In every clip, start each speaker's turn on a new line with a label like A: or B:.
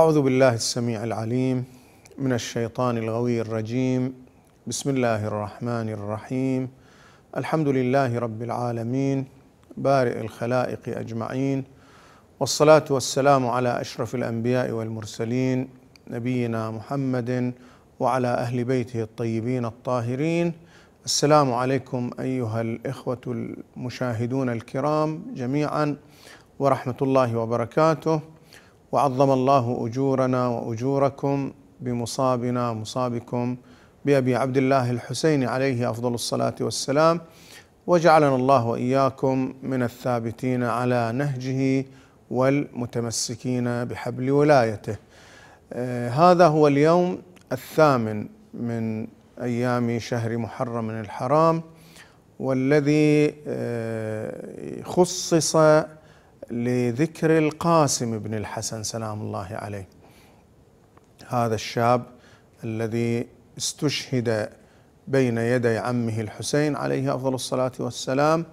A: أعوذ بالله السميع العليم من الشيطان الغوي الرجيم بسم الله الرحمن الرحيم الحمد لله رب العالمين بارئ الخلائق أجمعين والصلاة والسلام على أشرف الأنبياء والمرسلين نبينا محمد وعلى أهل بيته الطيبين الطاهرين السلام عليكم أيها الإخوة المشاهدون الكرام جميعا ورحمة الله وبركاته وعظم الله اجورنا واجوركم بمصابنا مصابكم بابي عبد الله الحسين عليه افضل الصلاه والسلام وجعلنا الله واياكم من الثابتين على نهجه والمتمسكين بحبل ولايته آه، هذا هو اليوم الثامن من ايام شهر محرم الحرام والذي آه، خصص لذكر القاسم بن الحسن سلام الله عليه هذا الشاب الذي استشهد بين يدي عمه الحسين عليه افضل الصلاه والسلام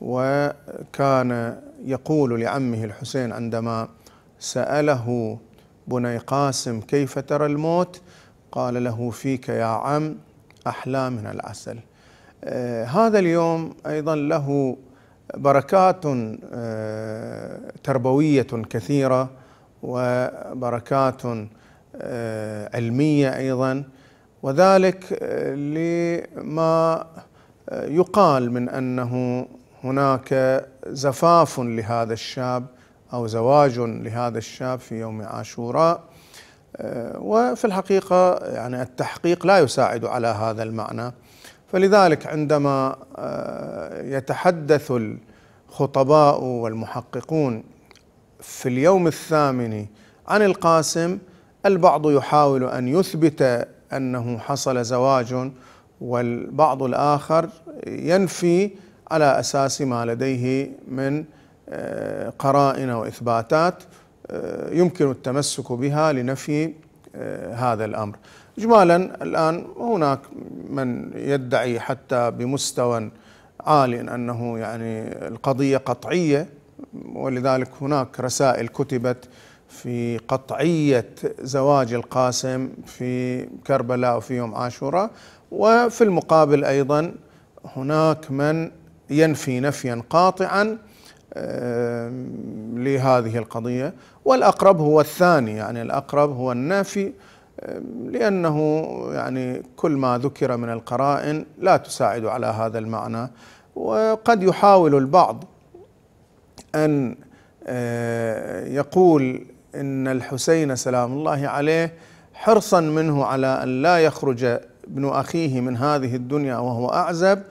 A: وكان يقول لعمه الحسين عندما ساله بني قاسم كيف ترى الموت قال له فيك يا عم احلى من العسل آه هذا اليوم ايضا له بركات آه، تربويه كثيره وبركات آه، علميه ايضا وذلك آه، لما يقال من انه هناك زفاف لهذا الشاب او زواج لهذا الشاب في يوم عاشوراء وفي الحقيقه يعني التحقيق لا يساعد على هذا المعنى فلذلك عندما آه، يتحدث الخطباء والمحققون في اليوم الثامن عن القاسم البعض يحاول ان يثبت انه حصل زواج والبعض الاخر ينفي على اساس ما لديه من آه، قرائن واثباتات آه، يمكن التمسك بها لنفي آه، هذا الامر. اجمالا الان هناك من يدعي حتى بمستوى عالي انه يعني القضيه قطعيه ولذلك هناك رسائل كتبت في قطعيه زواج القاسم في كربلاء وفي يوم عاشوراء وفي المقابل ايضا هناك من ينفي نفيا قاطعا لهذه القضية والأقرب هو الثاني يعني الأقرب هو النافي لأنه يعني كل ما ذكر من القرائن لا تساعد على هذا المعنى وقد يحاول البعض أن آه، يقول إن الحسين سلام الله عليه حرصا منه على أن لا يخرج ابن أخيه من هذه الدنيا وهو أعزب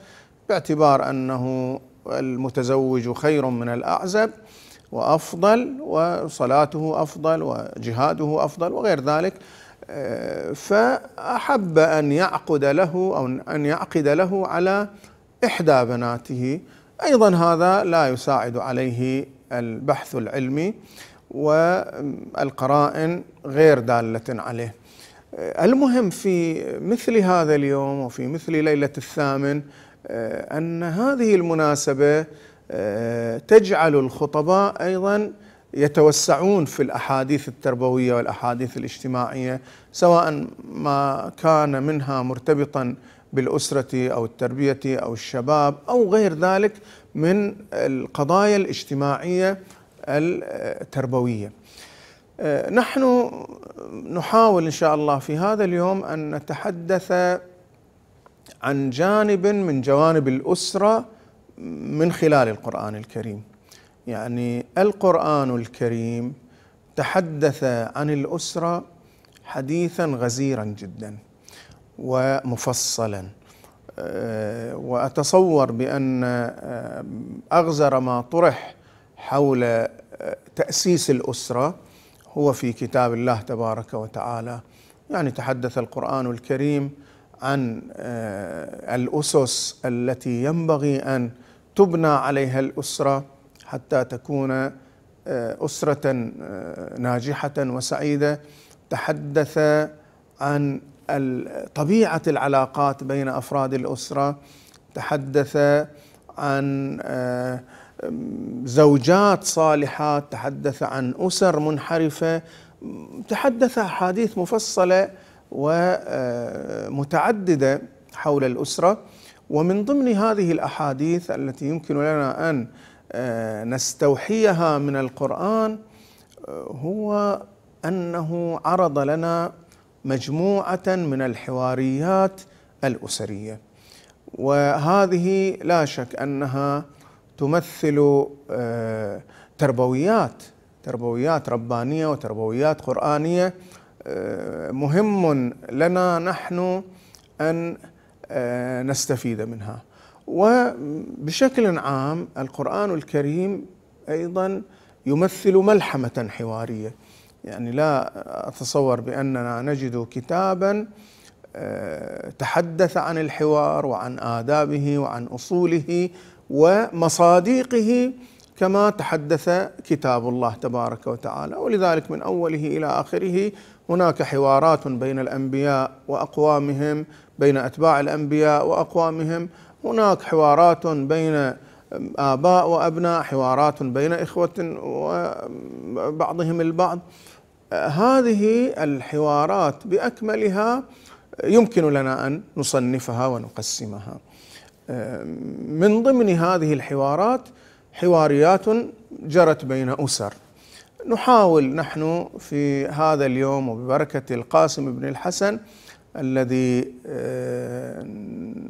A: باعتبار أنه والمتزوج خير من الأعزب وأفضل وصلاته أفضل وجهاده أفضل وغير ذلك آه، فأحب أن يعقد له أو أن يعقد له على إحدى بناته أيضا هذا لا يساعد عليه البحث العلمي والقرائن غير دالة عليه آه، المهم في مثل هذا اليوم وفي مثل ليلة الثامن آه، ان هذه المناسبه آه، تجعل الخطباء ايضا يتوسعون في الاحاديث التربويه والاحاديث الاجتماعيه سواء ما كان منها مرتبطا بالاسره او التربيه او الشباب او غير ذلك من القضايا الاجتماعيه التربويه. آه، نحن نحاول ان شاء الله في هذا اليوم ان نتحدث عن جانب من جوانب الأسرة من خلال القرآن الكريم يعني القرآن الكريم تحدث عن الأسرة حديثا غزيرا جدا ومفصلا آه، وأتصور بأن آه، أغزر ما طرح حول آه، تأسيس الأسرة هو في كتاب الله تبارك وتعالى يعني تحدث القرآن الكريم عن آه، الاسس التي ينبغي ان تبنى عليها الاسره حتى تكون آه، اسره آه، ناجحه وسعيده تحدث عن طبيعه العلاقات بين افراد الاسره تحدث عن زوجات صالحات تحدث عن اسر منحرفه تحدث احاديث مفصله ومتعدده حول الاسره ومن ضمن هذه الاحاديث التي يمكن لنا ان آه، نستوحيها من القران آه، هو انه عرض لنا مجموعه من الحواريات الاسريه وهذه لا شك انها تمثل آه، تربويات تربويات ربانيه وتربويات قرانيه مهم لنا نحن ان آه، نستفيد منها وبشكل عام القران الكريم ايضا يمثل ملحمه حواريه يعني لا اتصور باننا نجد كتابا آه، تحدث عن الحوار وعن آدابه وعن أصوله ومصادقه كما تحدث كتاب الله تبارك وتعالى ولذلك من أوله إلى آخره هناك حوارات بين الانبياء واقوامهم بين اتباع الانبياء واقوامهم هناك حوارات بين اباء وابناء حوارات بين اخوه وبعضهم البعض هذه الحوارات باكملها يمكن لنا ان نصنفها ونقسمها من ضمن هذه الحوارات حواريات جرت بين اسر نحاول نحن في هذا اليوم وببركة القاسم بن الحسن الذي آه،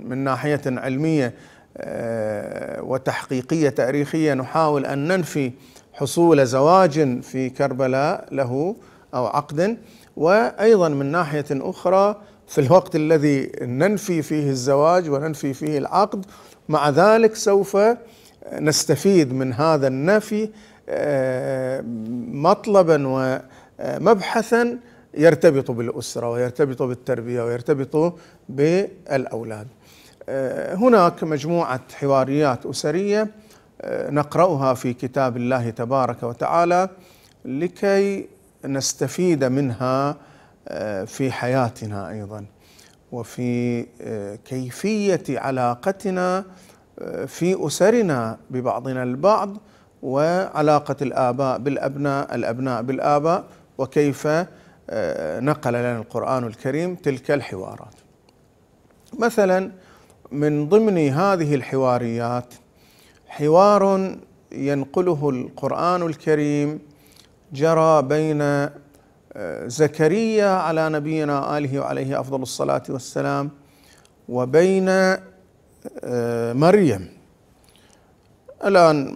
A: من ناحية علمية آه، وتحقيقية تاريخية نحاول أن ننفي حصول زواج في كربلاء له أو عقد وأيضا من ناحية أخرى في الوقت الذي ننفي فيه الزواج وننفي فيه العقد مع ذلك سوف نستفيد من هذا النفي مطلبا ومبحثا آه، يرتبط بالأسرة ويرتبط بالتربية ويرتبط بالأولاد آه، هناك مجموعة حواريات أسرية آه، نقرأها في كتاب الله تبارك وتعالى لكي نستفيد منها في حياتنا أيضا وفي كيفية علاقتنا في أسرنا ببعضنا البعض وعلاقة الآباء بالأبناء الأبناء بالآباء وكيف آه، نقل لنا القرآن الكريم تلك الحوارات مثلا من ضمن هذه الحواريات حوار ينقله القرآن الكريم جرى بين آه، زكريا على نبينا آله وعليه أفضل الصلاة والسلام وبين آه، مريم الآن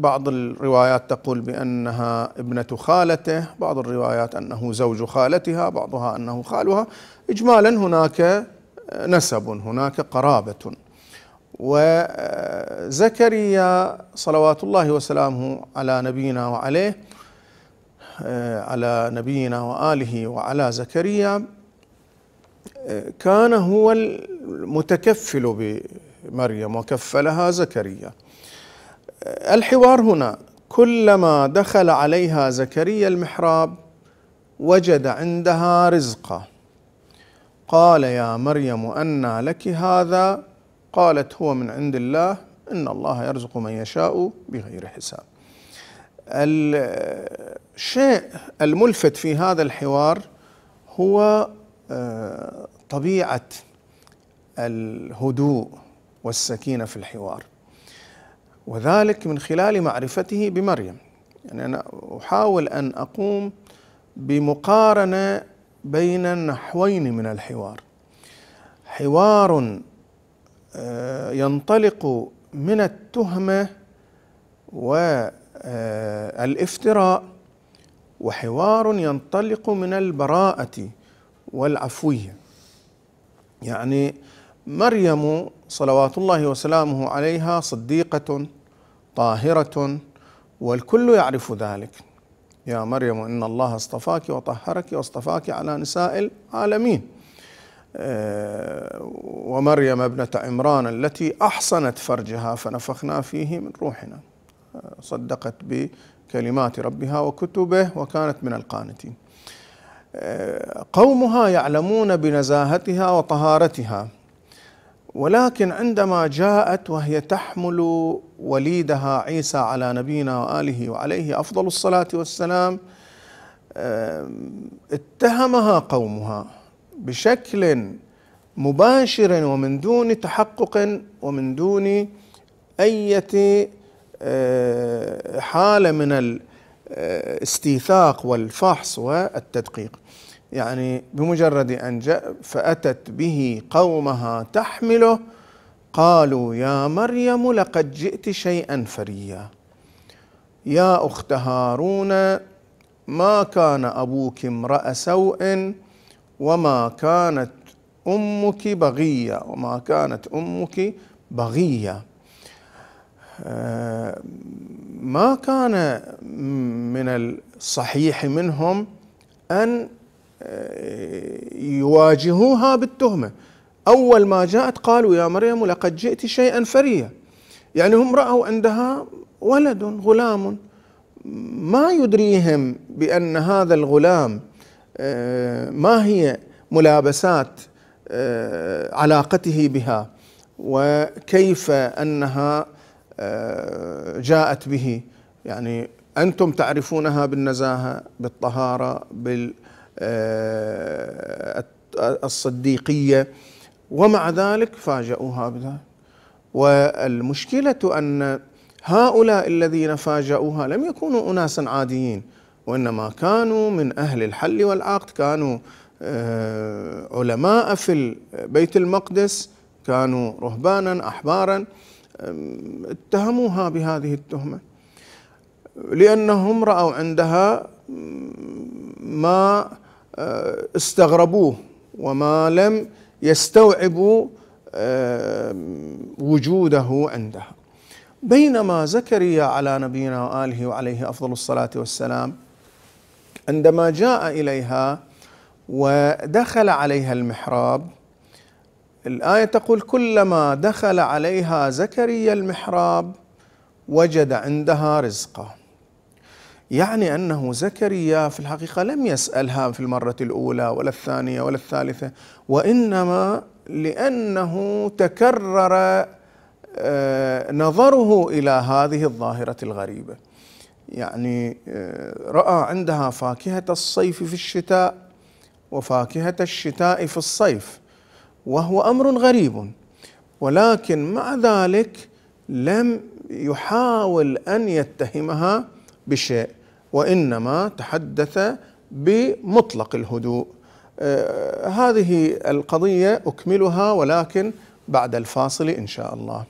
A: بعض الروايات تقول بأنها ابنة خالته بعض الروايات أنه زوج خالتها بعضها أنه خالها إجمالا هناك نسب هناك قرابة وزكريا صلوات الله وسلامه على نبينا وعليه على نبينا وآله وعلى زكريا كان هو المتكفل بمريم وكفلها زكريا الحوار هنا كلما دخل عليها زكريا المحراب وجد عندها رزقا قال يا مريم أنى لك هذا قالت هو من عند الله إن الله يرزق من يشاء بغير حساب الشيء الملفت في هذا الحوار هو آه، طبيعة الهدوء والسكينة في الحوار وذلك من خلال معرفته بمريم يعني أنا أحاول أن أقوم بمقارنة بين النحوين من الحوار حوار آه، ينطلق من التهمة والافتراء آه، وحوار ينطلق من البراءة والعفوية يعني مريم صلوات الله وسلامه عليها صديقه طاهره والكل يعرف ذلك يا مريم ان الله اصطفاك وطهرك واصطفاك على نساء العالمين آه، ومريم ابنه عمران التي احصنت فرجها فنفخنا فيه من روحنا آه، صدقت بكلمات ربها وكتبه وكانت من القانتين آه، قومها يعلمون بنزاهتها وطهارتها ولكن عندما جاءت وهي تحمل وليدها عيسى على نبينا واله وعليه افضل الصلاه والسلام اتهمها قومها بشكل مباشر ومن دون تحقق ومن دون اية حالة من الاستيثاق آه، والفحص والتدقيق يعني بمجرد أن جاء فأتت به قومها تحمله قالوا يا مريم لقد جئت شيئا فريا يا أخت هارون ما كان أبوك امرأ سوء وما كانت أمك بغية وما كانت أمك بغية آه، ما كان من الصحيح منهم أن يواجهوها بالتهمه اول ما جاءت قالوا يا مريم لقد جئت شيئا فريا يعني هم راوا عندها ولد غلام ما يدريهم بان هذا الغلام آه، ما هي ملابسات آه، علاقته بها وكيف انها آه، جاءت به يعني انتم تعرفونها بالنزاهه بالطهاره بال آه، الصديقية ومع ذلك فاجأوها بها والمشكلة أن هؤلاء الذين فاجأوها لم يكونوا أناسا عاديين وإنما كانوا من أهل الحل والعقد كانوا آه، علماء في بيت المقدس كانوا رهبانا أحبارا اتهموها بهذه التهمة لأنهم رأوا عندها ما آه، استغربوه وما لم يستوعبوا آه، وجوده عندها بينما زكريا على نبينا واله وعليه افضل الصلاه والسلام عندما جاء اليها ودخل عليها المحراب الايه تقول كلما دخل عليها زكريا المحراب وجد عندها رزقا يعني أنه زكريا في الحقيقة لم يسألها في المرة الأولى ولا الثانية ولا الثالثة وإنما لأنه تكرر آه، نظره إلى هذه الظاهرة الغريبة يعني آه، رأى عندها فاكهة الصيف في الشتاء وفاكهة الشتاء في الصيف وهو أمر غريب ولكن مع ذلك لم يحاول أن يتهمها بشيء وإنما تحدث بمطلق الهدوء آه، هذه القضية أكملها ولكن بعد الفاصل إن شاء الله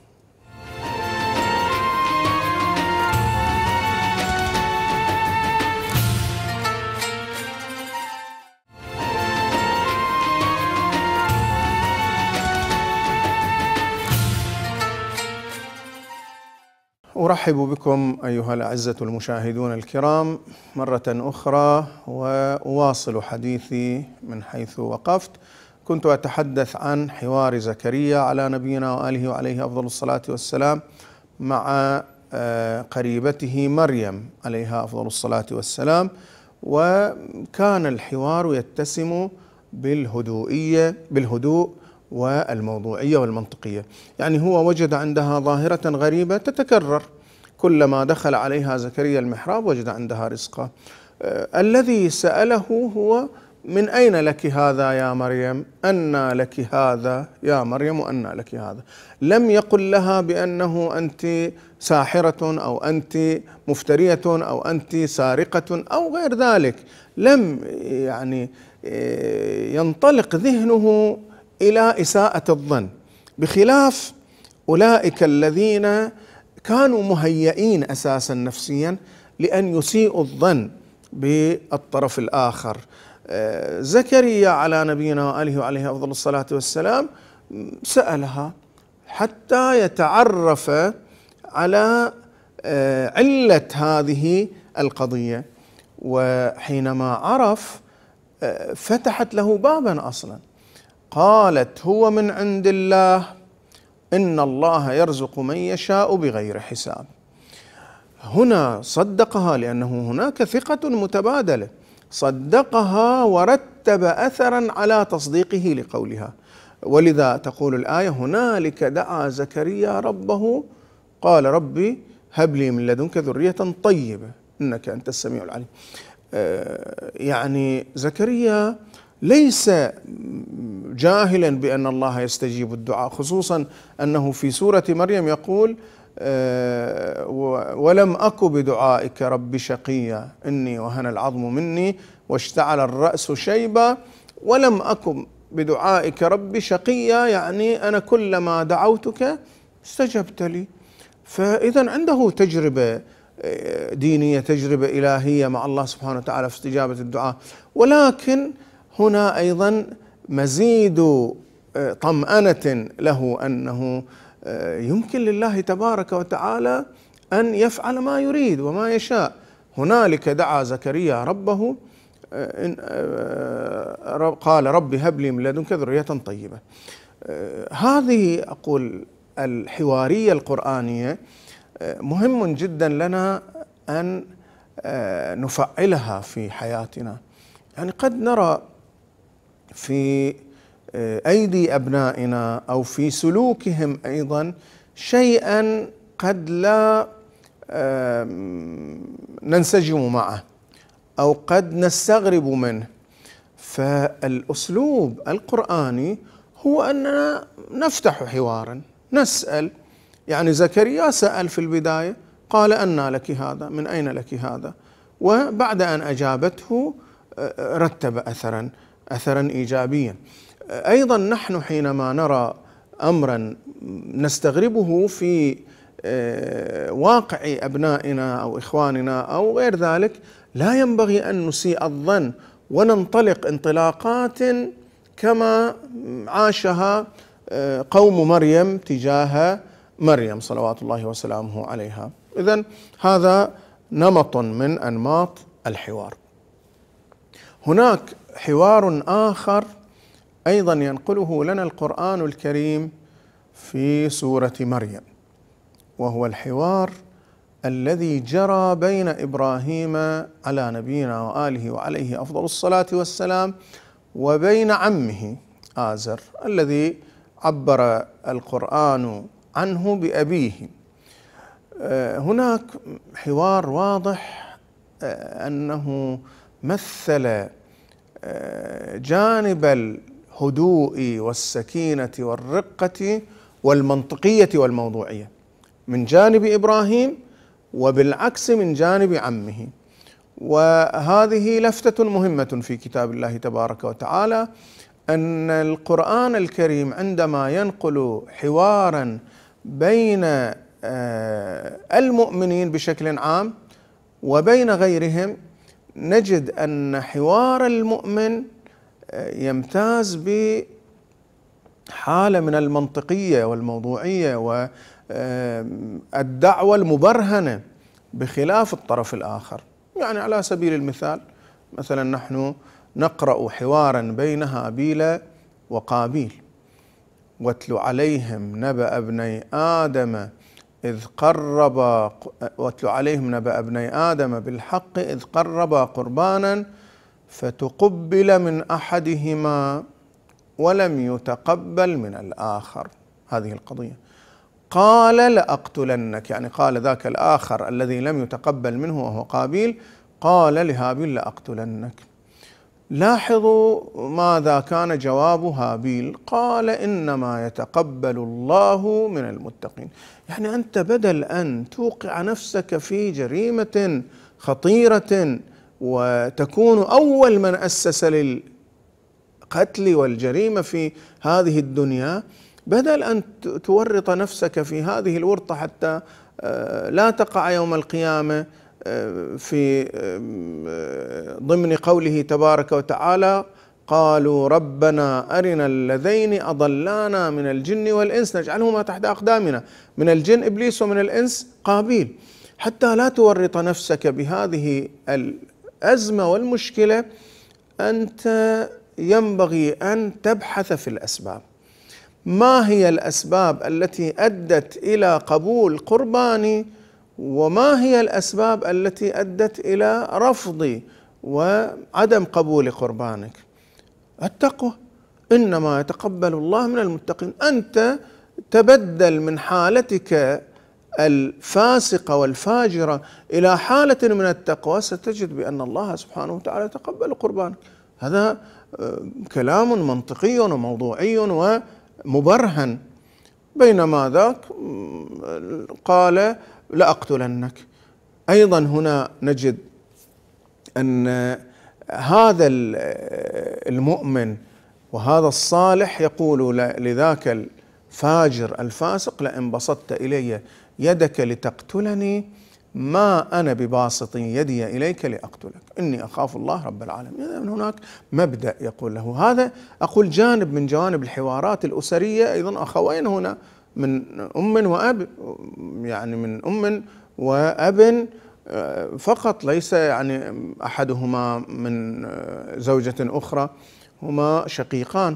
A: أرحب بكم أيها الأعزة المشاهدون الكرام مرة أخرى وأواصل حديثي من حيث وقفت كنت أتحدث عن حوار زكريا على نبينا وآله وعليه أفضل الصلاة والسلام مع آه، قريبته مريم عليها أفضل الصلاة والسلام وكان الحوار يتسم بالهدوئية بالهدوء والموضوعية والمنطقية يعني هو وجد عندها ظاهرة غريبة تتكرر كلما دخل عليها زكريا المحراب وجد عندها رزقا آه، الذي سأله هو من أين لك هذا يا مريم أنى لك هذا يا مريم أنى لك هذا لم يقل لها بأنه أنت ساحرة أو أنت مفترية أو أنت سارقة أو غير ذلك لم يعني آه، ينطلق ذهنه الى اساءه الظن بخلاف اولئك الذين كانوا مهيئين اساسا نفسيا لان يسيئوا الظن بالطرف الاخر آه، زكريا على نبينا واله وعليه افضل الصلاه والسلام سالها حتى يتعرف على آه، عله هذه القضيه وحينما عرف آه، فتحت له بابا اصلا قالت هو من عند الله ان الله يرزق من يشاء بغير حساب هنا صدقها لانه هناك ثقه متبادله صدقها ورتب اثرا على تصديقه لقولها ولذا تقول الايه هنالك دعا زكريا ربه قال ربي هب لي من لدنك ذريه طيبه انك انت السميع العليم آه، يعني زكريا ليس جاهلا بان الله يستجيب الدعاء خصوصا انه في سوره مريم يقول آه، ولم اك بدعائك رب شقيا اني وهن العظم مني واشتعل الراس شيبا ولم اكن بدعائك رب شقيا يعني انا كلما دعوتك استجبت لي فاذا عنده تجربه آه، دينيه تجربه الهيه مع الله سبحانه وتعالى في استجابه الدعاء ولكن هنا ايضا مزيد آه، طمأنة له انه آه، يمكن لله تبارك وتعالى ان يفعل ما يريد وما يشاء هنالك دعا زكريا ربه آه، قال رب هب لي من لدنك ذرية طيبة هذه أقول الحوارية القرآنية مهم جدا لنا أن نفعلها في حياتنا يعني قد نرى في آه, ايدي ابنائنا او في سلوكهم ايضا شيئا قد لا آه, ننسجم معه او قد نستغرب منه فالاسلوب القراني هو اننا نفتح حوارا نسال يعني زكريا سال في البدايه قال أنى لك هذا من أين لك هذا وبعد أن أجابته آه، رتب أثرا اثرا ايجابيا ايضا نحن حينما نرى امرا نستغربه في آه، واقع ابنائنا او اخواننا او غير ذلك لا ينبغي ان نسيء الظن وننطلق انطلاقات كما عاشها آه، قوم مريم تجاه مريم صلوات الله وسلامه عليها اذا هذا نمط من انماط الحوار هناك حوار آخر أيضا ينقله لنا القرآن الكريم في سورة مريم وهو الحوار الذي جرى بين ابراهيم على نبينا واله وعليه افضل الصلاه والسلام وبين عمه ازر الذي عبر القران عنه بابيه آه، هناك حوار واضح آه، انه مثل آه، جانب الهدوء والسكينه والرقه والمنطقيه والموضوعيه من جانب ابراهيم وبالعكس من جانب عمه وهذه لفته مهمه في كتاب الله تبارك وتعالى ان القران الكريم عندما ينقل حوارا بين آه، المؤمنين بشكل عام وبين غيرهم نجد ان حوار المؤمن آه، يمتاز بحاله من المنطقيه والموضوعيه والدعوه آه، المبرهنه بخلاف الطرف الاخر يعني على سبيل المثال مثلا نحن نقرا حوارا بين هابيل وقابيل واتل عليهم نبا ابني ادم إذ قرب واتل عليهم نبأ ابني آدم بالحق إذ قربا قربانا فتقبل من أحدهما ولم يتقبل من الآخر هذه القضية قال لأقتلنك يعني قال ذاك الآخر الذي لم يتقبل منه وهو قابيل قال لهابيل لأقتلنك لاحظوا ماذا كان جواب هابيل قال انما يتقبل الله من المتقين يعني انت بدل ان توقع نفسك في جريمه خطيره وتكون اول من اسس للقتل والجريمه في هذه الدنيا بدل ان تورط نفسك في هذه الورطه حتى آه، لا تقع يوم القيامه في ضمن قوله تبارك وتعالى قالوا ربنا أرنا الذين أضلانا من الجن والإنس نجعلهما تحت أقدامنا من الجن إبليس ومن الإنس قابيل حتى لا تورط نفسك بهذه الأزمة والمشكلة أنت ينبغي أن تبحث في الأسباب ما هي الأسباب التي أدت إلى قبول قرباني وما هي الاسباب التي ادت الى رفض وعدم قبول قربانك التقوى انما يتقبل الله من المتقين انت تبدل من حالتك الفاسقة والفاجرة إلى حالة من التقوى ستجد بأن الله سبحانه وتعالى يتقبل قربانك هذا آه، كلام منطقي وموضوعي ومبرهن بينما ذاك قال لأقتلنك أيضا هنا نجد أن هذا المؤمن وهذا الصالح يقول لذاك الفاجر الفاسق لئن بسطت إلي يدك لتقتلني ما أنا بباسط يدي إليك لأقتلك إني أخاف الله رب العالمين اذا هناك مبدأ يقول له هذا أقول جانب من جوانب الحوارات الأسرية أيضا أخوين هنا من أم وأب يعني من أم وأب آه، فقط ليس يعني أحدهما من آه، زوجة أخرى هما شقيقان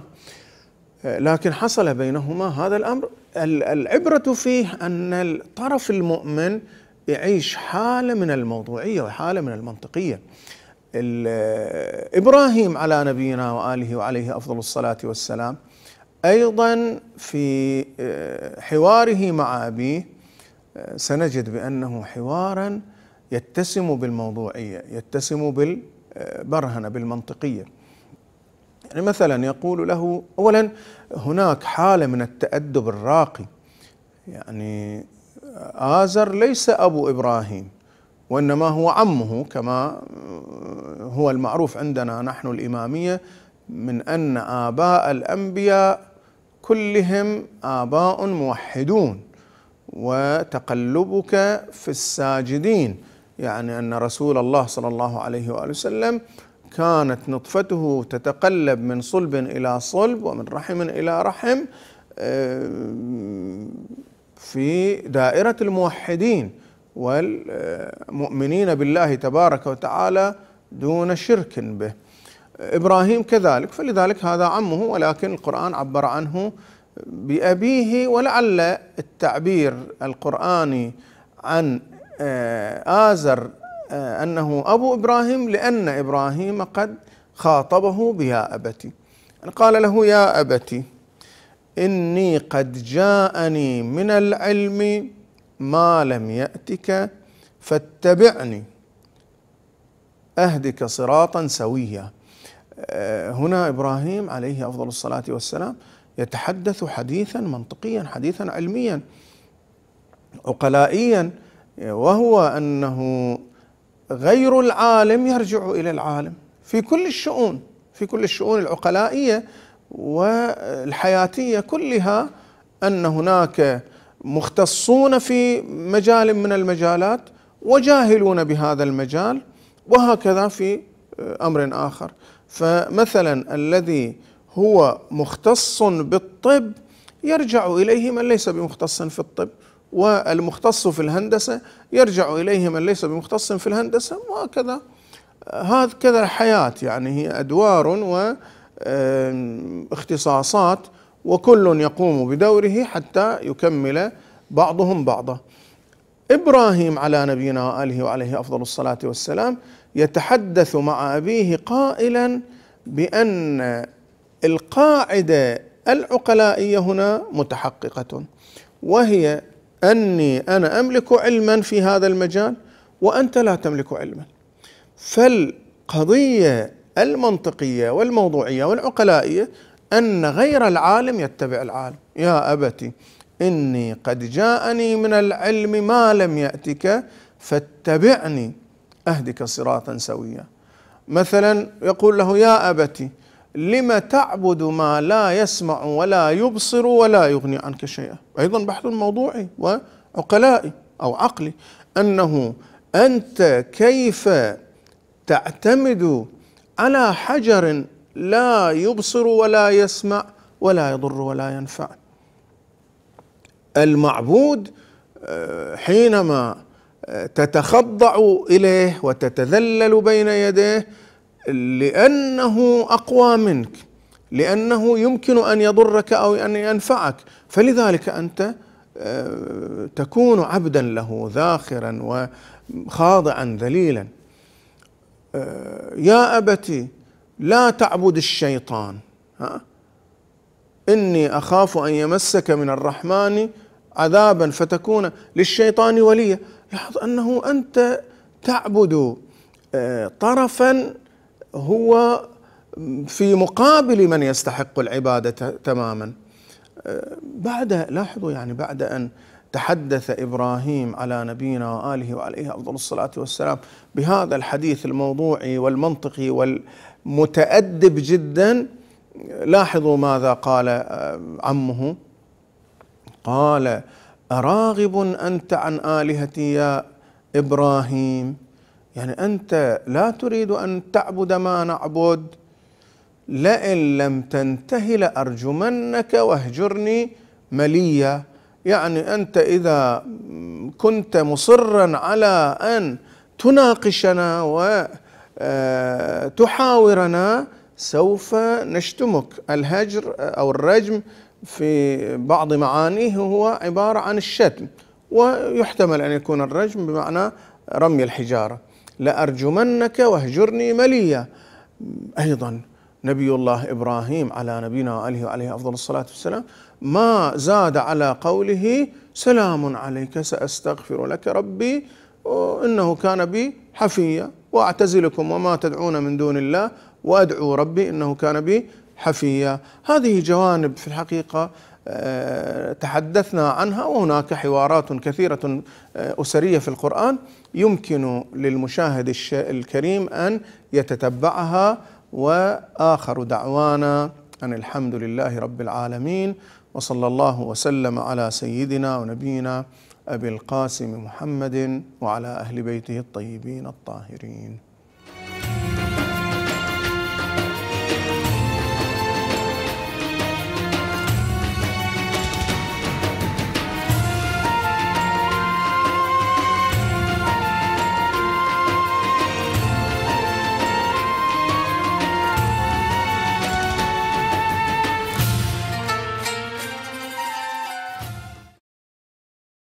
A: آه، لكن حصل بينهما هذا الأمر العبرة فيه أن الطرف المؤمن يعيش حالة من الموضوعية وحالة من المنطقية إبراهيم على نبينا وآله وعليه أفضل الصلاة والسلام ايضا في آه، حواره مع ابيه آه، سنجد بانه حوارا يتسم بالموضوعيه، يتسم بالبرهنه آه، بالمنطقيه. يعني مثلا يقول له اولا هناك حاله من التادب الراقي يعني آزر ليس أبو إبراهيم وإنما هو عمه كما هو المعروف عندنا نحن الإمامية من أن آباء الأنبياء كلهم آباء موحدون وتقلبك في الساجدين يعني أن رسول الله صلى الله عليه وآله وسلم كانت نطفته تتقلب من صلب إلى صلب ومن رحم إلى رحم آه، في دائرة الموحدين والمؤمنين بالله تبارك وتعالى دون شرك به إبراهيم كذلك فلذلك هذا عمه ولكن القرآن عبر عنه بأبيه ولعل التعبير القرآني عن آه، آزر آه، أنه أبو إبراهيم لأن إبراهيم قد خاطبه بيا أبتي قال له يا أبتي إني قد جاءني من العلم ما لم يأتك فاتبعني أهدك صراطا سويا هنا ابراهيم عليه افضل الصلاه والسلام يتحدث حديثا منطقيا حديثا علميا عقلائيا وهو انه غير العالم يرجع الى العالم في كل الشؤون في كل الشؤون العقلائيه والحياتيه كلها ان هناك مختصون في مجال من المجالات وجاهلون بهذا المجال وهكذا في امر اخر فمثلا الذي هو مختص بالطب يرجع اليه من ليس بمختص في الطب والمختص في الهندسه يرجع اليه من ليس بمختص في الهندسه وهكذا كذا الحياه يعني هي ادوار واختصاصات وكل يقوم بدوره حتى يكمل بعضهم بعضا ابراهيم على نبينا واله وعليه افضل الصلاه والسلام يتحدث مع أبيه قائلا بأن القاعدة العقلائية هنا متحققة وهي أني أنا أملك علما في هذا المجال وأنت لا تملك علما فالقضية المنطقية والموضوعية والعقلائية أن غير العالم يتبع العالم يا أبتي إني قد جاءني من العلم ما لم يأتك فاتبعني أهدك صراطا سويا مثلا يقول له يا أبت لم تعبد ما لا يسمع ولا يبصر ولا يغني عنك شيئا أيضا بحث موضوعي وعقلائي أو عقلي أنه أنت كيف تعتمد على حجر لا يبصر ولا يسمع ولا يضر ولا ينفع المعبود آه، حينما تتخضع اليه وتتذلل بين يديه لانه اقوى منك لانه يمكن ان يضرك او ان ينفعك فلذلك انت آه، تكون عبدا له ذاخرا وخاضعا ذليلا آه، يا أبتي لا تعبد الشيطان ها اني اخاف ان يمسك من الرحمن عذابا فتكون للشيطان وليا لاحظ أنه أنت تعبد آه، طرفا هو في مقابل من يستحق العبادة تماما آه، بعد لاحظوا يعني بعد أن تحدث ابراهيم على نبينا واله وعليه افضل الصلاه والسلام بهذا الحديث الموضوعي والمنطقي والمتادب جدا لاحظوا ماذا قال آه، عمه قال أراغب أنت عن آلهتي يا إبراهيم يعني أنت لا تريد أن تعبد ما نعبد لئن لم تنته لأرجمنك واهجرني مليا يعني أنت إذا كنت مصرا على أن تناقشنا وتحاورنا آه، سوف نشتمك الهجر أو الرجم في بعض معانيه هو عبارة عن الشتم ويحتمل أن يكون الرجم بمعنى رمي الحجارة لأرجمنك واهجرني مليا أيضا نبي الله إبراهيم على نبينا وآله وعليه أفضل الصلاة والسلام ما زاد على قوله سلام عليك سأستغفر لك ربي إنه كان بي حفيا وأعتزلكم وما تدعون من دون الله وأدعو ربي إنه كان بي حفيه هذه جوانب في الحقيقه آه، تحدثنا عنها وهناك حوارات كثيرة آه، أسرية في القرآن يمكن للمشاهد الكريم أن يتتبعها وآخر دعوانا أن الحمد لله رب العالمين وصلى الله وسلم على سيدنا ونبينا أبي القاسم محمد وعلى أهل بيته الطيبين الطاهرين